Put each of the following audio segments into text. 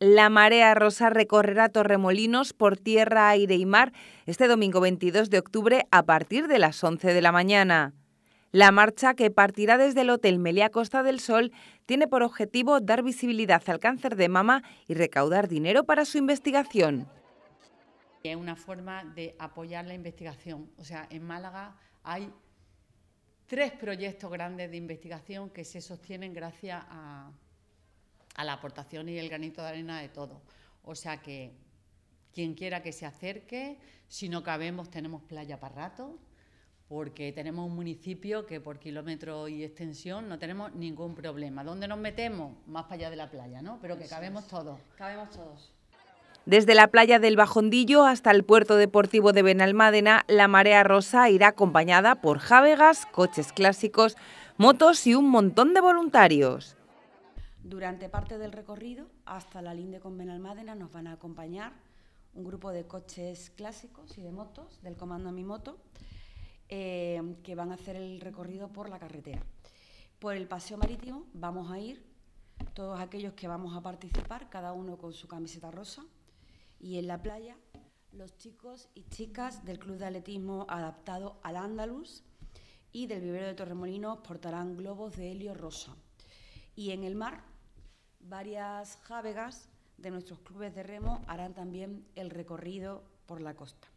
La marea rosa recorrerá Torremolinos por tierra, aire y mar este domingo 22 de octubre a partir de las 11 de la mañana. La marcha, que partirá desde el Hotel Meliá Costa del Sol, tiene por objetivo dar visibilidad al cáncer de mama y recaudar dinero para su investigación. Es una forma de apoyar la investigación. O sea, en Málaga hay tres proyectos grandes de investigación que se sostienen gracias a, a la aportación y el granito de arena de todo. O sea que quien quiera que se acerque, si no cabemos tenemos playa para rato, porque tenemos un municipio que por kilómetro y extensión no tenemos ningún problema. ¿Dónde nos metemos? Más para allá de la playa, ¿no? Pero que cabemos todos. Cabemos todos. Desde la playa del Bajondillo hasta el puerto deportivo de Benalmádena, la marea rosa irá acompañada por jávegas, coches clásicos, motos y un montón de voluntarios. Durante parte del recorrido, hasta la linde con Benalmádena, nos van a acompañar un grupo de coches clásicos y de motos del Comando a Mi Moto, eh, que van a hacer el recorrido por la carretera. Por el paseo marítimo vamos a ir todos aquellos que vamos a participar, cada uno con su camiseta rosa, y en la playa los chicos y chicas del Club de Atletismo adaptado al Andalus y del Vivero de Torremolinos portarán globos de helio rosa. Y en el mar varias jávegas de nuestros clubes de remo harán también el recorrido por la costa.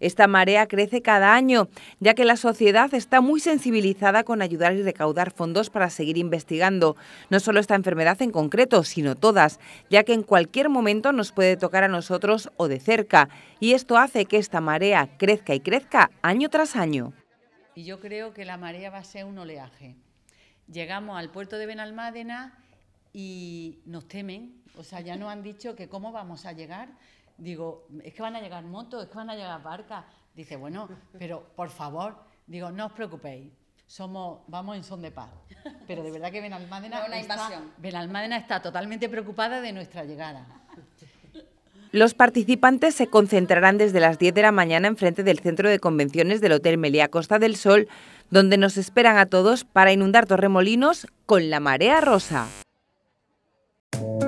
Esta marea crece cada año, ya que la sociedad está muy sensibilizada con ayudar y recaudar fondos para seguir investigando, no solo esta enfermedad en concreto, sino todas, ya que en cualquier momento nos puede tocar a nosotros o de cerca, y esto hace que esta marea crezca y crezca año tras año. Y yo creo que la marea va a ser un oleaje. Llegamos al puerto de Benalmádena y nos temen, o sea, ya nos han dicho que cómo vamos a llegar. Digo, es que van a llegar motos, es que van a llegar barcas. Dice, bueno, pero por favor, digo, no os preocupéis, somos, vamos en son de paz. Pero de verdad que Benalmádena, está, totalmente preocupada de nuestra llegada. Los participantes se concentrarán desde las 10 de la mañana enfrente del centro de convenciones del Hotel Meliá Costa del Sol, donde nos esperan a todos para inundar Torremolinos con la marea rosa. Thank you.